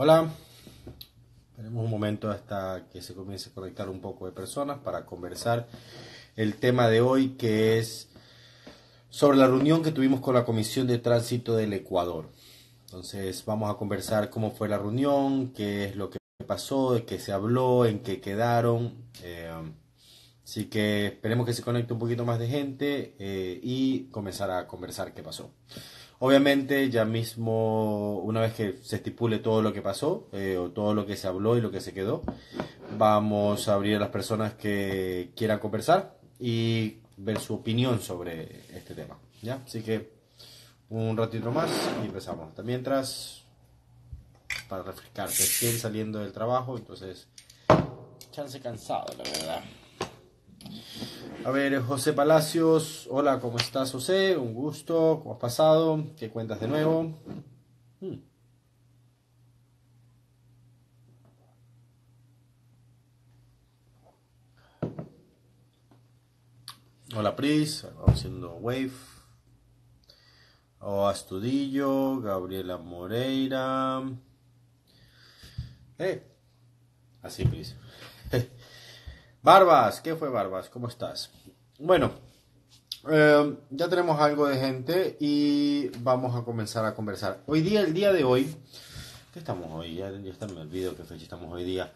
Hola, esperemos un momento hasta que se comience a conectar un poco de personas para conversar el tema de hoy que es sobre la reunión que tuvimos con la Comisión de Tránsito del Ecuador. Entonces vamos a conversar cómo fue la reunión, qué es lo que pasó, de qué se habló, en qué quedaron. Eh, así que esperemos que se conecte un poquito más de gente eh, y comenzar a conversar qué pasó. Obviamente, ya mismo, una vez que se estipule todo lo que pasó, eh, o todo lo que se habló y lo que se quedó, vamos a abrir a las personas que quieran conversar y ver su opinión sobre este tema. ¿ya? Así que un ratito más y empezamos. También tras, para refrescar, recién saliendo del trabajo, entonces, chance cansado, la verdad. A ver, José Palacios, hola, ¿cómo estás José? Un gusto, ¿cómo has pasado? ¿Qué cuentas de nuevo? Hmm. Hola Pris, vamos haciendo Wave. O Astudillo, Gabriela Moreira. Eh, así Pris. Barbas, ¿qué fue Barbas? ¿Cómo estás? Bueno, eh, ya tenemos algo de gente y vamos a comenzar a conversar. Hoy día, el día de hoy, ¿qué estamos hoy? Ya, está, me olvido qué fecha estamos hoy día.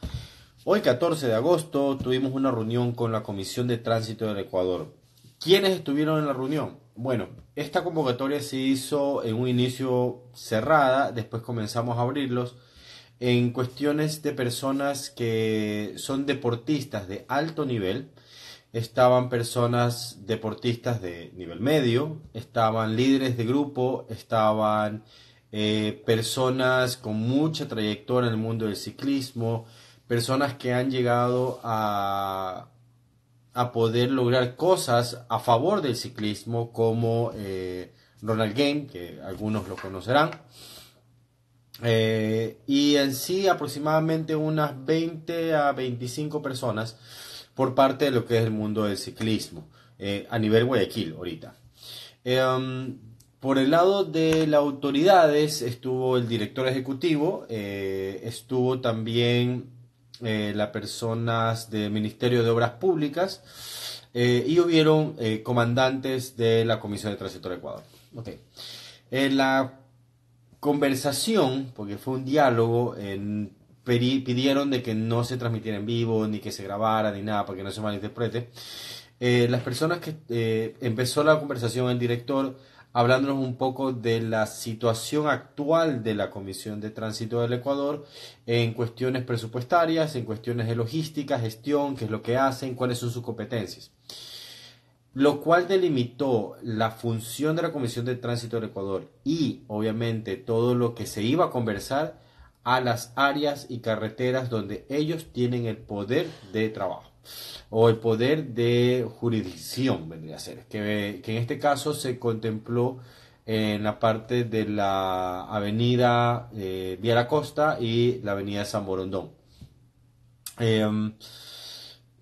Hoy, 14 de agosto, tuvimos una reunión con la Comisión de Tránsito del Ecuador. ¿Quiénes estuvieron en la reunión? Bueno, esta convocatoria se hizo en un inicio cerrada, después comenzamos a abrirlos en cuestiones de personas que son deportistas de alto nivel, estaban personas deportistas de nivel medio, estaban líderes de grupo, estaban eh, personas con mucha trayectoria en el mundo del ciclismo, personas que han llegado a, poder lograr cosas a favor del ciclismo, como eh, Ronald Game, que algunos lo conocerán eh, y en sí aproximadamente unas 20 a 25 personas por parte de lo que es el mundo del ciclismo eh, a nivel Guayaquil ahorita. Em, por el lado de las autoridades estuvo el director ejecutivo, eh, estuvo también las personas del Ministerio de Obras Públicas y hubieron comandantes de la Comisión de Tránsito de Ecuador. Okay. la conversación, porque fue un diálogo, pidieron de que no se transmitiera en vivo, ni que se grabara, ni nada, porque no se malinterprete. Eh, las personas que eh, empezó la conversación el director hablándonos un poco de la situación actual de la Comisión de Tránsito del Ecuador en cuestiones presupuestarias, en cuestiones de logística, gestión, qué es lo que hacen, cuáles son sus competencias lo cual delimitó la función de la Comisión de Tránsito del Ecuador y obviamente todo lo que se iba a conversar a las áreas y carreteras donde ellos tienen el poder de trabajo o el poder de jurisdicción, vendría a ser, que, que en este caso se contempló en la parte de la avenida eh, Vía la Costa y la avenida San Borondón. Em,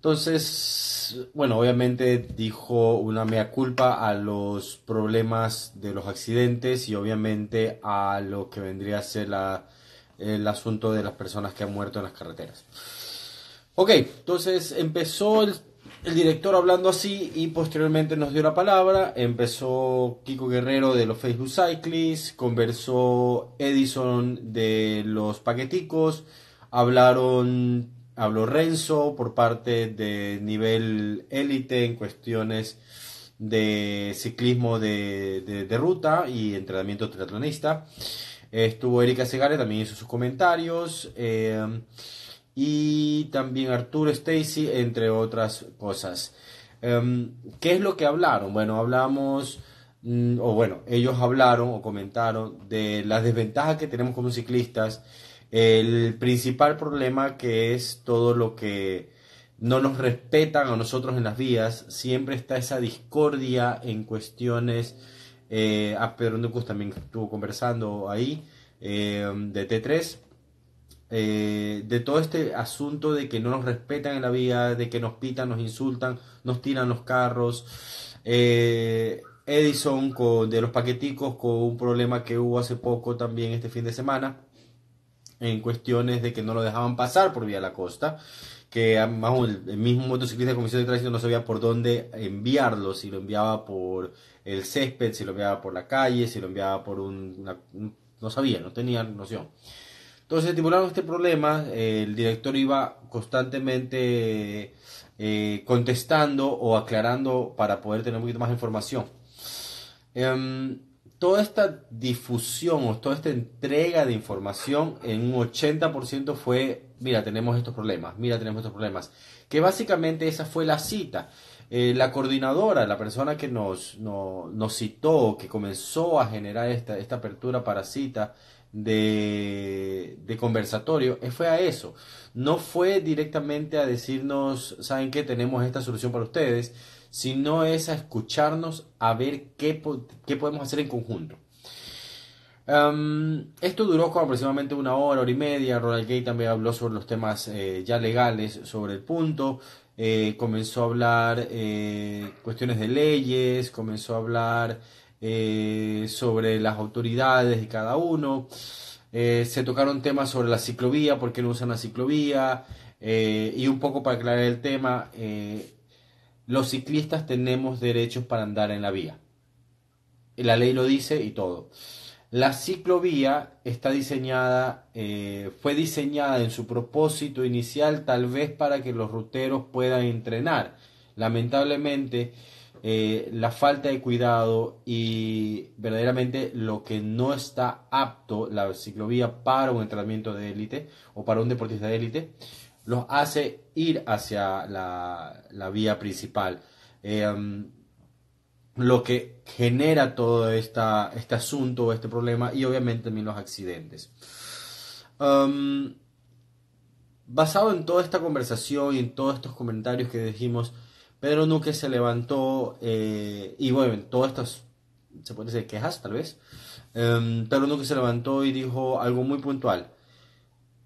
entonces, bueno, obviamente dijo una mea culpa a los problemas de los accidentes y obviamente a lo que vendría a ser el asunto de las personas que han muerto en las carreteras. Ok, entonces empezó el, el, director hablando así y posteriormente nos dio la palabra. Empezó Kiko Guerrero de los Facebook Cyclists, conversó Edison de los Paqueticos, hablaron habló Renzo por parte de nivel élite en cuestiones de ciclismo de, ruta y entrenamiento triatlonista. Estuvo Erika Segare, también hizo sus comentarios. Eh, y también Arturo Stacy, entre otras cosas. Em, ¿Qué es lo que hablaron? Bueno, hablamos, mm, o bueno, ellos hablaron o comentaron de las desventajas que tenemos como ciclistas el principal problema que es todo lo que no nos respetan a nosotros en las vías, siempre está esa discordia en cuestiones. Eh, ah, Pedro también estuvo conversando ahí eh, de T3. Eh, de todo este asunto de que no nos respetan en la vía, de que nos pitan, nos insultan, nos tiran los carros. Eh, Edison con, de los paqueticos con un problema que hubo hace poco también este fin de semana en cuestiones de que no lo dejaban pasar por vía la costa, que ah, el mismo motociclista de Comisión de Tránsito no sabía por dónde enviarlo, si lo enviaba por el césped, si lo enviaba por la calle, si lo enviaba por un... no sabía, no tenía noción. Entonces estimulando este problema, eh, el director iba constantemente eh, contestando o aclarando para poder tener un poquito más de información. Em, toda esta difusión o toda esta entrega de información en un 80% fue, mira, tenemos estos problemas, mira, tenemos estos problemas. Que básicamente esa fue la cita. Eh, la coordinadora, la persona que nos, nos citó, que comenzó a generar esta, esta apertura para cita de, de, conversatorio, eh, fue a eso. No fue directamente a decirnos, ¿saben qué? Tenemos esta solución para ustedes sino es a escucharnos a ver qué, podemos hacer en conjunto. Em, esto duró como aproximadamente una hora, hora y media. Ronald Gay también habló sobre los temas eh, ya legales, sobre el punto. Eh, comenzó a hablar eh, cuestiones de leyes, comenzó a hablar sobre las autoridades de cada uno. se tocaron temas sobre la ciclovía, por qué no usan la ciclovía. y un poco para aclarar el tema, los ciclistas tenemos derechos para andar en la vía. La ley lo dice y todo. La ciclovía está diseñada, eh, fue diseñada en su propósito inicial tal vez para que los ruteros puedan entrenar. Lamentablemente, eh, la falta de cuidado y verdaderamente lo que no está apto la ciclovía para un entrenamiento de élite o para un deportista de élite los hace ir hacia la, vía principal. Em, lo que genera todo este asunto este problema y obviamente también los accidentes. Em, basado en toda esta conversación y en todos estos comentarios que dijimos, Pedro Nuque se levantó eh, y bueno, en todas estas, se puede decir, quejas tal vez, em, Pedro Nuque se levantó y dijo algo muy puntual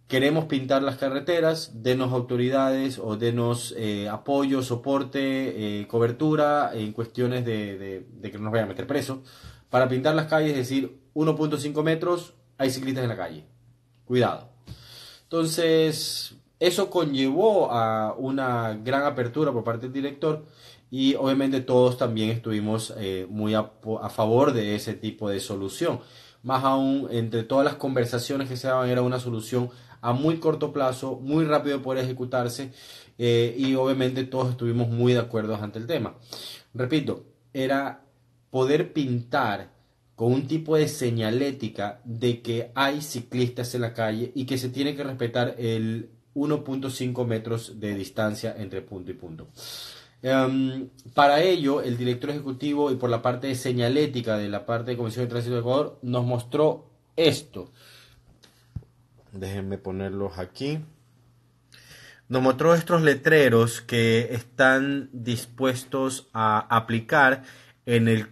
queremos pintar las carreteras, denos autoridades o denos eh, apoyo, soporte, eh, cobertura en cuestiones de, que no nos vayan a meter preso. Para pintar las calles, es decir, 1.5 metros, hay ciclistas en la calle. Cuidado. Entonces, eso conllevó a una gran apertura por parte del director y obviamente todos también estuvimos eh, muy a favor de ese tipo de solución. Más aún, entre todas las conversaciones que se daban, era una solución a muy corto plazo, muy rápido poder ejecutarse eh, y obviamente todos estuvimos muy de acuerdo ante el tema. Repito, era poder pintar con un tipo de señalética de que hay ciclistas en la calle y que se tiene que respetar el 1.5 metros de distancia entre punto y punto. Em, para ello, el director ejecutivo y por la parte de señalética de la parte de Comisión de Tránsito de Ecuador nos mostró esto. Déjenme ponerlos aquí. Nos mostró estos letreros que están dispuestos a aplicar en el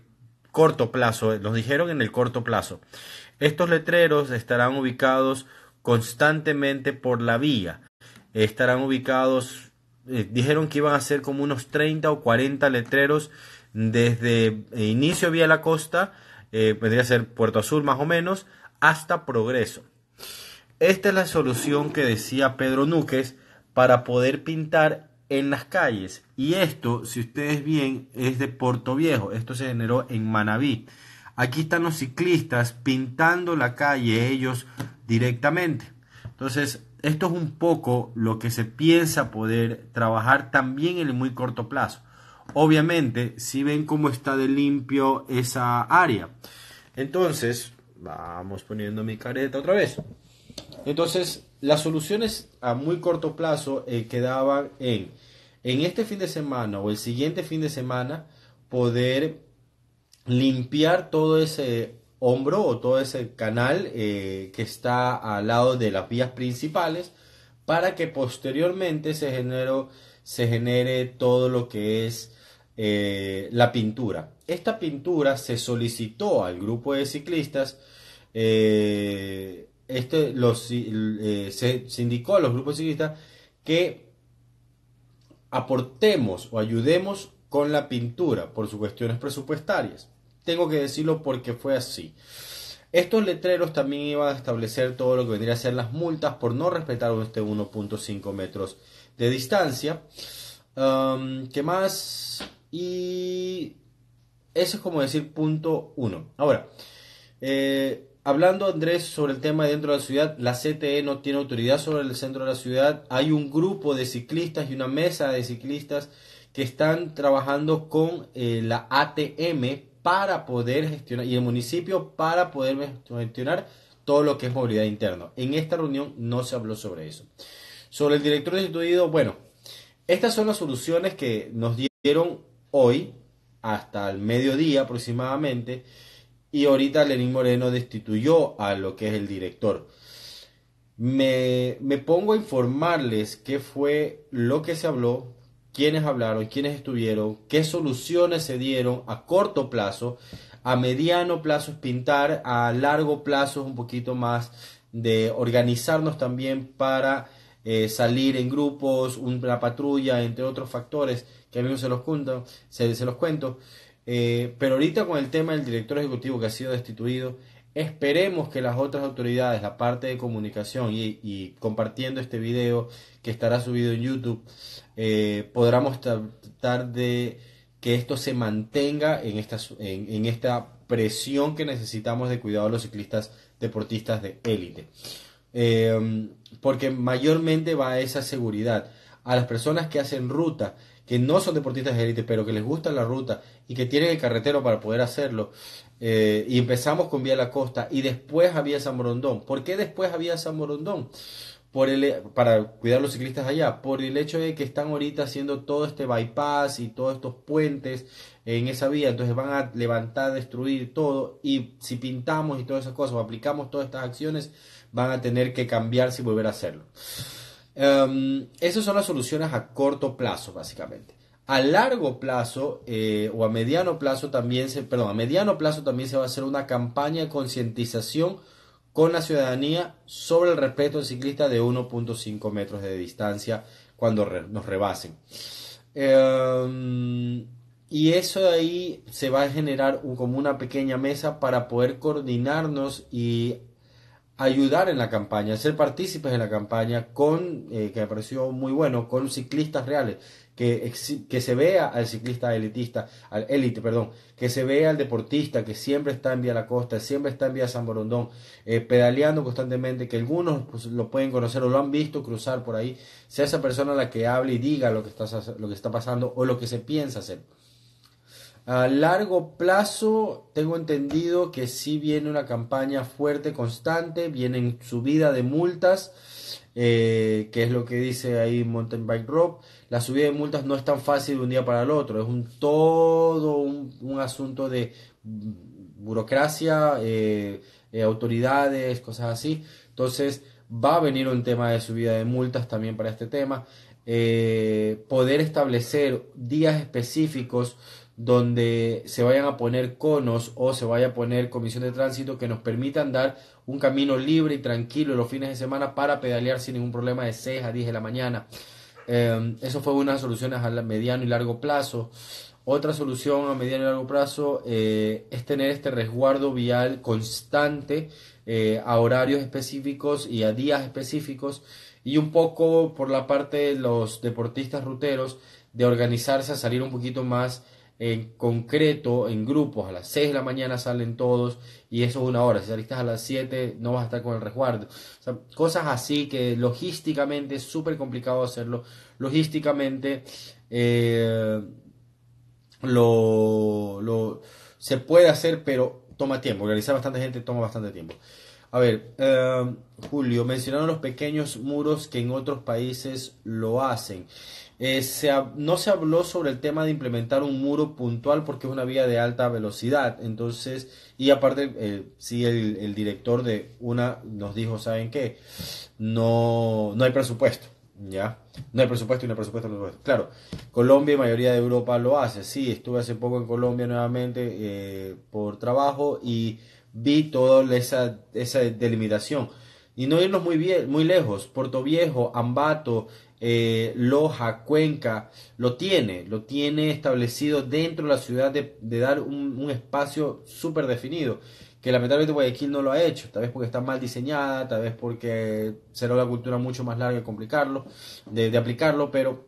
corto plazo. Los dijeron en el corto plazo. Estos letreros estarán ubicados constantemente por la vía. Estarán ubicados, eh, dijeron que iban a ser como unos 30 o 40 letreros desde eh, inicio vía la costa, podría eh, ser Puerto Azul más o menos, hasta Progreso. Esta es la solución que decía Pedro Núquez para poder pintar en las calles. Y esto, si ustedes bien, es de Puerto Viejo. Esto se generó en Manabí. Aquí están los ciclistas pintando la calle ellos directamente. Entonces, esto es un poco lo que se piensa poder trabajar también en el muy corto plazo. Obviamente, si ven cómo está de limpio esa área. Entonces, vamos poniendo mi careta otra vez. Entonces, las soluciones a muy corto plazo eh, quedaban en, en este fin de semana o el siguiente fin de semana, poder limpiar todo ese hombro o todo ese canal eh, que está al lado de las vías principales para que posteriormente se, se genere todo lo que es eh, la pintura. Esta pintura se solicitó al grupo de ciclistas este, los, eh, se, indicó a los grupos ciclistas que aportemos o ayudemos con la pintura por sus cuestiones presupuestarias. Tengo que decirlo porque fue así. Estos letreros también iban a establecer todo lo que vendría a ser las multas por no respetar este 1.5 metros de distancia. que um, ¿Qué más? Y eso es como decir punto 1. Ahora, eh, hablando Andrés sobre el tema dentro de la ciudad, la CTE no tiene autoridad sobre el centro de la ciudad. Hay un grupo de ciclistas y una mesa de ciclistas que están trabajando con eh, la ATM para poder gestionar y el municipio para poder gestionar todo lo que es movilidad interna. En esta reunión no se habló sobre eso. Sobre el director instituido... bueno, estas son las soluciones que nos dieron hoy hasta el mediodía aproximadamente y ahorita Lenín Moreno destituyó a lo que es el director. Me, me, pongo a informarles qué fue lo que se habló, quiénes hablaron, quiénes estuvieron, qué soluciones se dieron a corto plazo, a mediano plazo es pintar, a largo plazo es un poquito más de organizarnos también para eh, salir en grupos, una patrulla, entre otros factores que a mí no se los cuento, se, se los cuento. Eh, pero ahorita con el tema del director ejecutivo que ha sido destituido, esperemos que las otras autoridades, la parte de comunicación y, compartiendo este video que estará subido en YouTube, eh, podamos tratar de que esto se mantenga en esta, en, esta presión que necesitamos de cuidado a los ciclistas deportistas de élite. Em, porque mayormente va a esa seguridad. A las personas que hacen ruta, que no son deportistas de élite, pero que les gusta la ruta y que tienen el carretero para poder hacerlo. Eh, y empezamos con Vía La Costa y después había San Borondón. ¿Por qué después había San Borondón? Por para cuidar los ciclistas allá, por el hecho de que están ahorita haciendo todo este bypass y todos estos puentes en esa vía, entonces van a levantar, destruir todo y si pintamos y todas esas cosas o aplicamos todas estas acciones, van a tener que cambiarse y volver a hacerlo. Em, esas son las soluciones a corto plazo, básicamente. A largo plazo eh, o a mediano plazo también se, perdón, a mediano plazo también se va a hacer una campaña de concientización con la ciudadanía sobre el respeto del ciclista de 1.5 metros de distancia cuando nos rebasen. Em, y eso de ahí se va a generar como una pequeña mesa para poder coordinarnos y ayudar en la campaña, ser partícipes en la campaña con, eh, que me pareció muy bueno, con ciclistas reales que, se vea al ciclista elitista, al élite, perdón, que se vea al deportista que siempre está en Vía La Costa, siempre está en Vía San Borondón, eh, pedaleando constantemente, que algunos pues, lo pueden conocer o lo han visto cruzar por ahí, sea esa persona la que hable y diga lo que está, lo que está pasando o lo que se piensa hacer. A largo plazo, tengo entendido que sí viene una campaña fuerte, constante, viene subida de multas eh, que es lo que dice ahí Mountain Bike Rob. La subida de multas no es tan fácil de un día para el otro, es un todo un, asunto de burocracia, eh, eh, autoridades, cosas así. Entonces va a venir un tema de subida de multas también para este tema. Eh, poder establecer días específicos donde se vayan a poner conos o se vaya a poner comisión de tránsito que nos permitan dar un camino libre y tranquilo los fines de semana para pedalear sin ningún problema de 6 a 10 de la mañana. Em, eso fue una de las soluciones a mediano y largo plazo. Otra solución a mediano y largo plazo eh, es tener este resguardo vial constante eh, a horarios específicos y a días específicos y un poco por la parte de los deportistas ruteros de organizarse a salir un poquito más en concreto en grupos. A las 6 de la mañana salen todos y eso es una hora. Si saliste a las 7 no vas a estar con el resguardo. cosas así que logísticamente es súper complicado hacerlo. Logísticamente eh, lo, se puede hacer, pero toma tiempo. Organizar bastante gente toma bastante tiempo. A ver, eh, Julio, mencionaron los pequeños muros que en otros países lo hacen. Eh, no se habló sobre el tema de implementar un muro puntual porque es una vía de alta velocidad. Entonces, y aparte, si eh, sí, el, director de una nos dijo, ¿saben qué? No, no hay presupuesto, ¿ya? No hay presupuesto y no hay presupuesto, Claro, Colombia y mayoría de Europa lo hace. Sí, estuve hace poco en Colombia nuevamente eh, por trabajo y vi toda esa, esa delimitación. Y no irnos muy, bien, muy lejos, Puerto Viejo, Ambato, eh, Loja, Cuenca, lo tiene, lo tiene establecido dentro de la ciudad de, dar un, espacio súper definido, que lamentablemente Guayaquil no lo ha hecho, tal vez porque está mal diseñada, tal vez porque será una cultura mucho más larga de complicarlo, de, aplicarlo, pero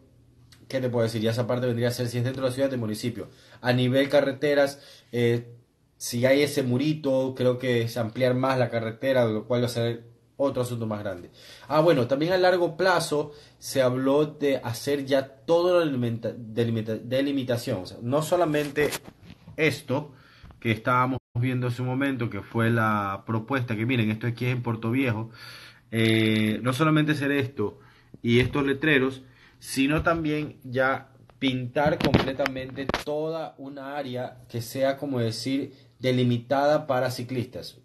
¿qué te puedo decir? Ya esa parte vendría a ser si es dentro de la ciudad de municipio. A nivel carreteras, eh, si hay ese murito, creo que es ampliar más la carretera, lo cual va a ser otro asunto más grande. Ah, bueno, también a largo plazo se habló de hacer ya todo la delimitación. no solamente esto que estábamos viendo hace un momento, que fue la propuesta, que miren, esto aquí es en Puerto Viejo, eh, no solamente hacer esto y estos letreros, sino también ya pintar completamente toda una área que sea, como decir, delimitada para ciclistas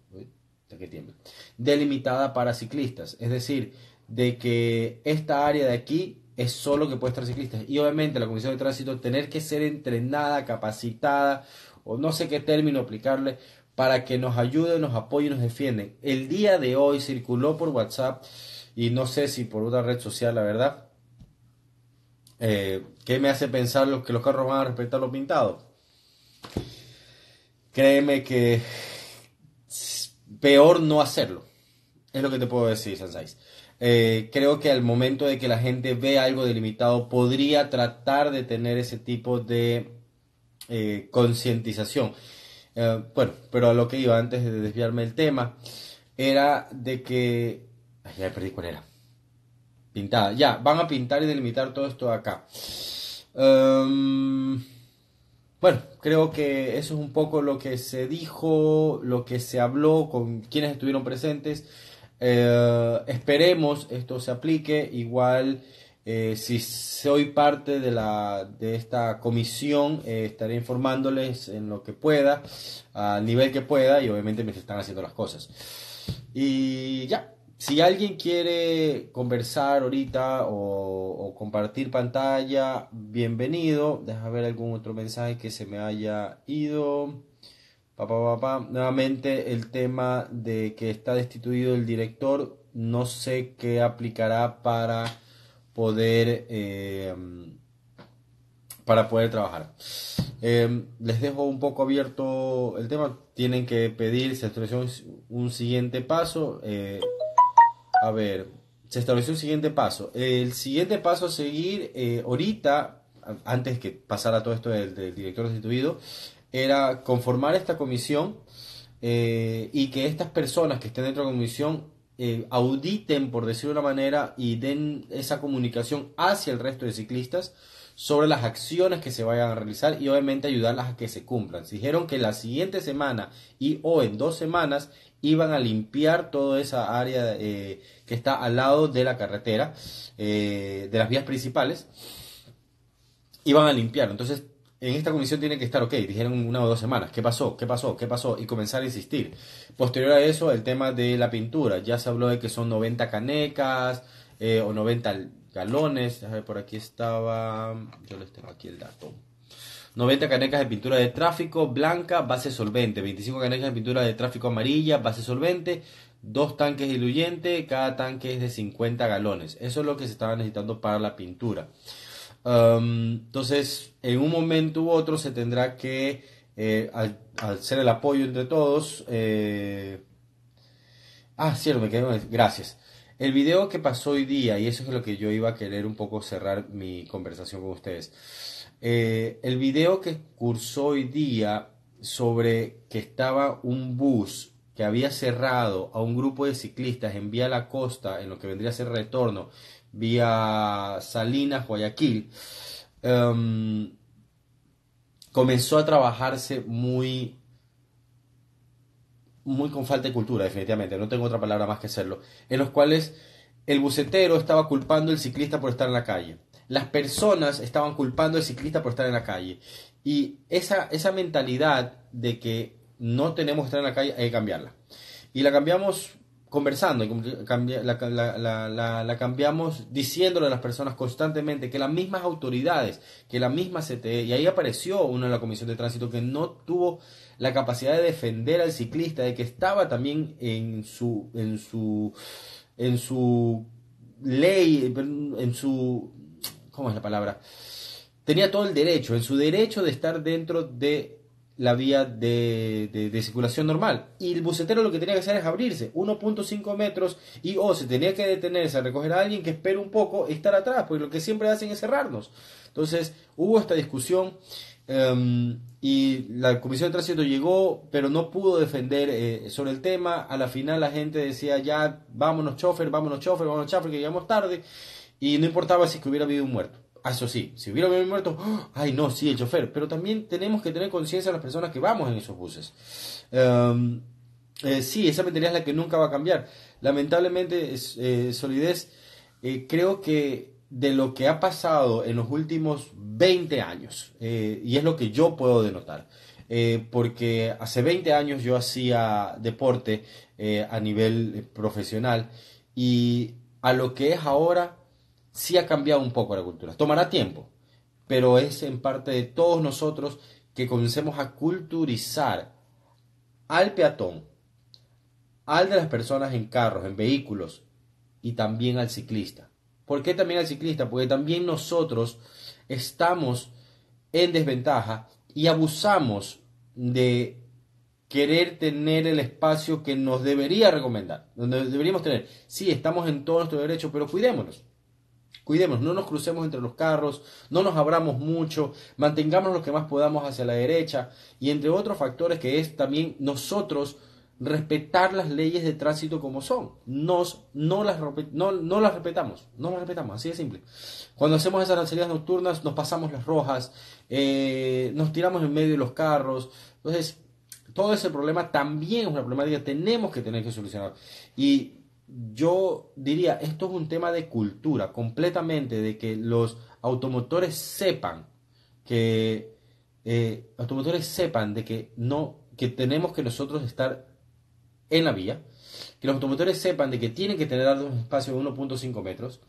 que tiene, delimitada para ciclistas. Es decir, de que esta área de aquí es solo que puede estar ciclistas. Y obviamente la Comisión de Tránsito tener que ser entrenada, capacitada, o no sé qué término aplicarle, para que nos ayude nos y nos defiende, El día de hoy circuló por WhatsApp y no sé si por una red social, la verdad, eh, ¿qué me hace pensar que los carros van a respetar los pintados Créeme que peor no hacerlo. Es lo que te puedo decir, Sansais. Eh, creo que al momento de que la gente ve algo delimitado, podría tratar de tener ese tipo de eh, concientización. Eh, bueno, pero a lo que iba antes de desviarme el tema, era de que... Ay, ya perdí cuál era. Pintada. Ya, van a pintar y delimitar todo esto acá. Em, bueno, creo que eso es un poco lo que se dijo, lo que se habló con quienes estuvieron presentes. Eh, esperemos esto se aplique. Igual, eh, si soy parte de, la, de esta comisión, eh, estaré informándoles en lo que pueda, al nivel que pueda y obviamente me están haciendo las cosas. Y ya, si alguien quiere conversar ahorita o, compartir pantalla, bienvenido. Deja ver algún otro mensaje que se me haya ido. Papá, Nuevamente el tema de que está destituido el director. No sé qué aplicará para poder em, para poder trabajar. Em, les dejo un poco abierto el tema. Tienen que pedir se un siguiente paso. Eh, a ver, se estableció el siguiente paso. El siguiente paso a seguir, eh, ahorita, antes que pasara todo esto del, director destituido, era conformar esta comisión eh, y que estas personas que estén dentro de la comisión eh, auditen, por decirlo de una manera, y den esa comunicación hacia el resto de ciclistas sobre las acciones que se vayan a realizar y obviamente ayudarlas a que se cumplan. dijeron que la siguiente semana y o en dos semanas iban a limpiar toda esa área eh, que está al lado de la carretera, eh, de las vías principales, iban a limpiar. Entonces, en esta comisión tiene que estar, ok, dijeron una o dos semanas, ¿qué pasó? ¿Qué pasó? ¿Qué pasó? Y comenzar a insistir. Posterior a eso, el tema de la pintura. Ya se habló de que son 90 canecas eh, o 90 galones. por aquí estaba, yo les tengo aquí el dato. 90 canecas de pintura de tráfico blanca, base solvente, 25 canecas de pintura de tráfico amarilla, base solvente, dos tanques diluyente, cada tanque es de 50 galones. Eso es lo que se estaba necesitando para la pintura. Um, entonces, en un momento u otro se tendrá que, eh, al, ser el apoyo entre todos, eh, ah, cierto, me quedé, gracias. El video que pasó hoy día, y eso es lo que yo iba a querer un poco cerrar mi conversación con ustedes. Eh, el video que cursó hoy día sobre que estaba un bus que había cerrado a un grupo de ciclistas en vía La Costa, en lo que vendría a ser retorno, vía Salinas, Guayaquil, em, comenzó a trabajarse muy muy con falta de cultura, definitivamente, no tengo otra palabra más que hacerlo, en los cuales el busetero estaba culpando al ciclista por estar en la calle las personas estaban culpando al ciclista por estar en la calle. Y esa, esa mentalidad de que no tenemos que estar en la calle hay que cambiarla. Y la cambiamos conversando, la, cambiamos diciéndole a las personas constantemente que las mismas autoridades, que la misma CTE, y ahí apareció uno en la Comisión de Tránsito que no tuvo la capacidad de defender al ciclista, de que estaba también en su, en su, en su ley, en su ¿Cómo es la palabra? Tenía todo el derecho, en su derecho de estar dentro de la vía de, de, circulación normal. Y el bucetero lo que tenía que hacer es abrirse 1.5 metros y o oh, se tenía que detenerse a recoger a alguien que espere un poco y estar atrás, porque lo que siempre hacen es cerrarnos. Entonces hubo esta discusión. Em, y la Comisión de Tránsito llegó, pero no pudo defender eh, sobre el tema. A la final la gente decía, ya, vámonos chofer, vámonos chofer, vámonos chofer, que llegamos tarde. Y no importaba si que hubiera habido un muerto. Ah, eso sí, si hubiera habido un muerto, ¡ah! ay no, sí, el chofer. Pero también tenemos que tener conciencia de las personas que vamos en esos buses. Em, eh, sí, esa mentalidad es la que nunca va a cambiar. Lamentablemente, eh, Solidez, eh, creo que de lo que ha pasado en los últimos 20 años, y es lo que yo puedo denotar, porque hace 20 años yo hacía deporte a nivel profesional y a lo que es ahora, sí ha cambiado un poco la cultura. Tomará tiempo, pero es en parte de todos nosotros que comencemos a culturizar al peatón, al de las personas en carros, en vehículos y también al ciclista. ¿Por qué también al ciclista? Porque también nosotros estamos en desventaja y abusamos de querer tener el espacio que nos debería recomendar, donde deberíamos tener. Sí, estamos en todo nuestro derecho, pero cuidémonos. Cuidemos, no nos crucemos entre los carros, no nos abramos mucho, mantengamos lo que más podamos hacia la derecha y entre otros factores que es también nosotros respetar las leyes de tránsito como son. Nos, no, las, no, no las respetamos, no las respetamos, así de simple. Cuando hacemos esas salidas nocturnas nos pasamos las rojas, eh, nos tiramos en medio de los carros. Entonces, todo ese problema también es una problemática que tenemos que tener que solucionar. Y yo diría, esto es un tema de cultura, completamente, de que los automotores sepan que eh, automotores sepan de que no, que tenemos que nosotros estar en la vía, que los automotores sepan de que tienen que tener un espacio de 1.5 metros,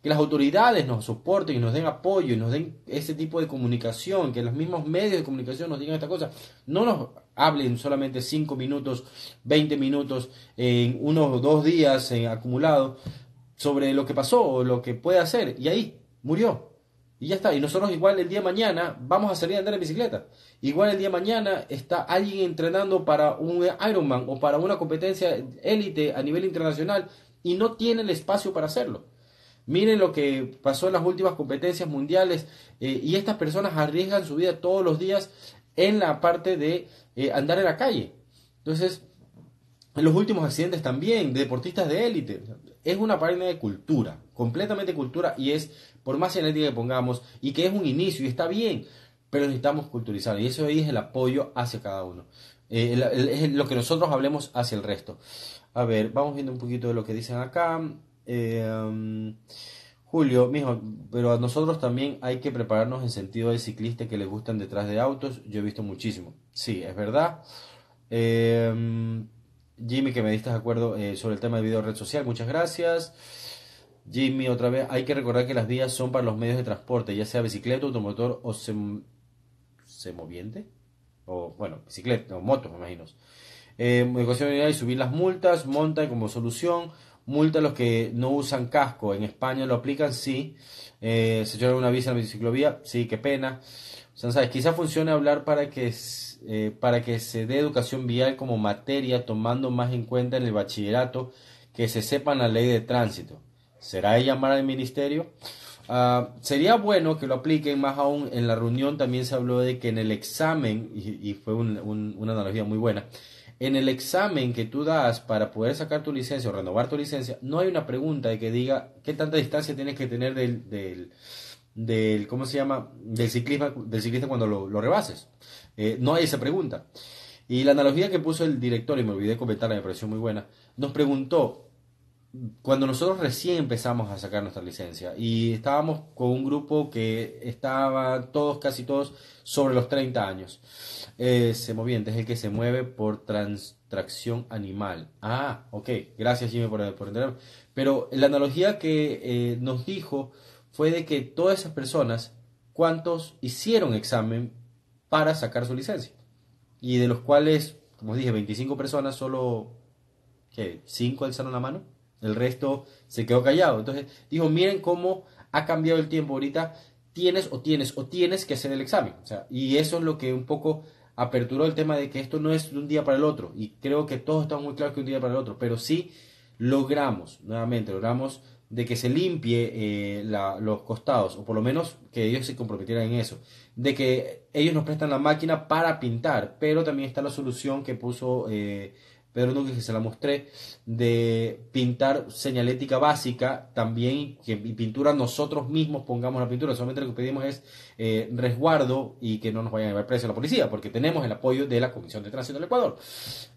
que las autoridades nos soporten y nos den apoyo y nos den ese tipo de comunicación, que los mismos medios de comunicación nos digan esta cosa, no nos hablen solamente 5 minutos, 20 minutos, en unos o dos días acumulados sobre lo que pasó o lo que puede hacer. Y ahí murió. Y ya está. Y nosotros igual el día de mañana vamos a salir a andar en bicicleta. Igual el día de mañana está alguien entrenando para un Ironman o para una competencia élite a nivel internacional y no tiene el espacio para hacerlo. Miren lo que pasó en las últimas competencias mundiales eh, y estas personas arriesgan su vida todos los días en la parte de eh, andar en la calle. Entonces, en los últimos accidentes también, de deportistas de élite. Es una página de cultura, completamente cultura, y es, por más genética que pongamos, y que es un inicio, y está bien, pero necesitamos culturizar, y eso ahí es el apoyo hacia cada uno. Eh, es lo que nosotros hablemos hacia el resto. A ver, vamos viendo un poquito de lo que dicen acá. Eh, um, Julio, mijo, pero a nosotros también hay que prepararnos en sentido de ciclistas que les gustan detrás de autos. Yo he visto muchísimo. Sí, es verdad. Em, Jimmy, que me diste de acuerdo eh, sobre el tema de video red social, muchas gracias. Jimmy, otra vez, hay que recordar que las vías son para los medios de transporte, ya sea bicicleta, automotor o se moviente O bueno, bicicleta o motos, me imagino. Eh, em, unidad y subir las multas, monta como solución. Multa a los que no usan casco. En España lo aplican, sí. Eh, se llevan una visa en la biciclovía. sí, qué pena sea, quizá funcione hablar para que, eh, para que se dé educación vial como materia, tomando más en cuenta en el bachillerato que se sepa la ley de tránsito. ¿Será llamar al ministerio? Ah, sería bueno que lo apliquen más aún. En la reunión también se habló de que en el examen, y, fue una analogía muy buena, en el examen que tú das para poder sacar tu licencia o renovar tu licencia, no hay una pregunta de que diga qué tanta distancia tienes que tener del del, ¿cómo se llama? Del, ciclismo, del ciclista cuando lo, rebases. Eh, no hay esa pregunta. Y la analogía que puso el director, y me olvidé comentarla, me pareció muy buena, nos preguntó, cuando nosotros recién empezamos a sacar nuestra licencia y estábamos con un grupo que estaba todos, casi todos, sobre los 30 años, eh, se moviente, es el que se mueve por transtracción animal. Ah, ok, gracias Jimmy por, por Pero la analogía que eh, nos dijo fue de que todas esas personas, ¿cuántos hicieron examen para sacar su licencia? Y de los cuales, como dije, 25 personas, solo que 5 alzaron la mano, el resto se quedó callado. Entonces dijo, miren cómo ha cambiado el tiempo ahorita, tienes o tienes o tienes que hacer el examen. y eso es lo que un poco aperturó el tema de que esto no es de un día para el otro. Y creo que todos estamos muy claros que un día para el otro, pero sí logramos, nuevamente, logramos de que se limpie eh, los costados, o por lo menos que ellos se comprometieran en eso, de que ellos nos prestan la máquina para pintar, pero también está la solución que puso eh, Pedro Núñez, que se la mostré, de pintar señalética básica también, que pintura nosotros mismos pongamos la pintura, solamente lo que pedimos es eh, resguardo y que no nos vayan a llevar preso a la policía, porque tenemos el apoyo de la Comisión de Tránsito del Ecuador.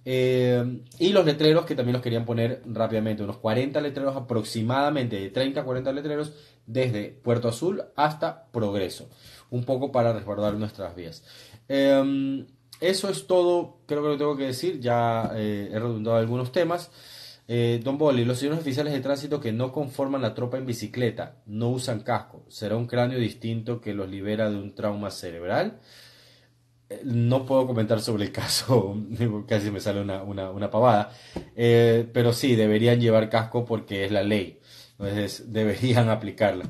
Eh, y los letreros que también los querían poner rápidamente, unos 40 letreros aproximadamente, de 30 a 40 letreros, desde Puerto Azul hasta Progreso, un poco para resguardar nuestras vías. Em, eso es todo, creo que lo tengo que decir, ya eh, he redundado algunos temas. Eh, don Boli, los señores oficiales de tránsito que no conforman la tropa en bicicleta no usan casco. Será un cráneo distinto que los libera de un trauma cerebral. Eh, no puedo comentar sobre el caso, casi me sale una, pavada. pero sí, deberían llevar casco porque es la ley. Entonces, deberían aplicarla.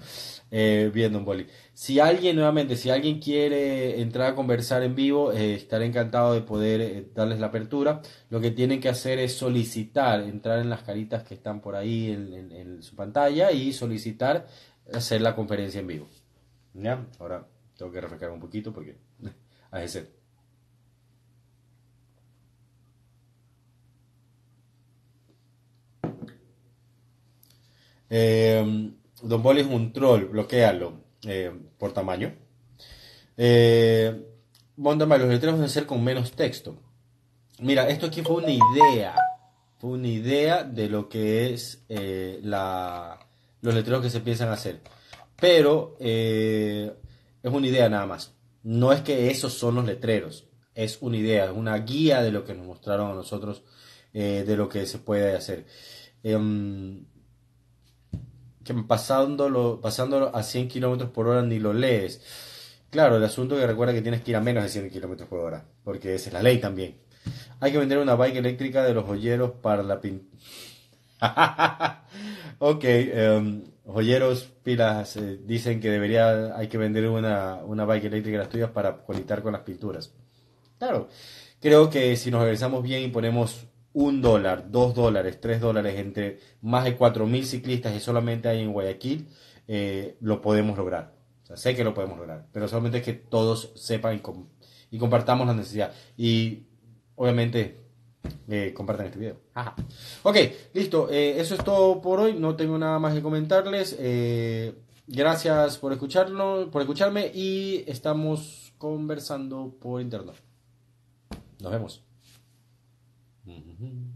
bien, Don Boli. Si alguien, nuevamente, si alguien quiere entrar a conversar en vivo, eh, estaré encantado de poder eh, darles la apertura. Lo que tienen que hacer es solicitar, entrar en las caritas que están por ahí en, su pantalla y solicitar hacer la conferencia en vivo. ¿Ya? Ahora tengo que refrescar un poquito porque a ese. Eh, Don Boli es un troll, bloquealo. Eh, por tamaño. Eh, los letreros deben ser con menos texto. Mira, esto aquí fue una idea. Fue una idea de lo que es eh, la, los letreros que se piensan hacer. Pero eh, es una idea nada más. No es que esos son los letreros. Es una idea, es una guía de lo que nos mostraron a nosotros de lo que se puede hacer. Em, que pasándolo, a 100 kilómetros por hora ni lo lees. Claro, el asunto que recuerda que tienes que ir a menos de 100 kilómetros por hora, porque esa es la ley también. Hay que vender una bike eléctrica de los joyeros para la pintura. ok, em, joyeros, pilas, eh, dicen que debería, hay que vender una, bike eléctrica de las tuyas para colitar con las pinturas. Claro, creo que si nos regresamos bien y ponemos un dólar, dos dólares, tres dólares entre más de cuatro mil ciclistas que solamente hay en Guayaquil, eh, lo podemos lograr. sé que lo podemos lograr, pero solamente es que todos sepan y, compartamos la necesidad. Y obviamente eh, compartan este video. Ok, listo. Eh, eso es todo por hoy. No tengo nada más que comentarles. gracias por escucharnos, por escucharme y estamos conversando por internet. Nos vemos. 嗯哼。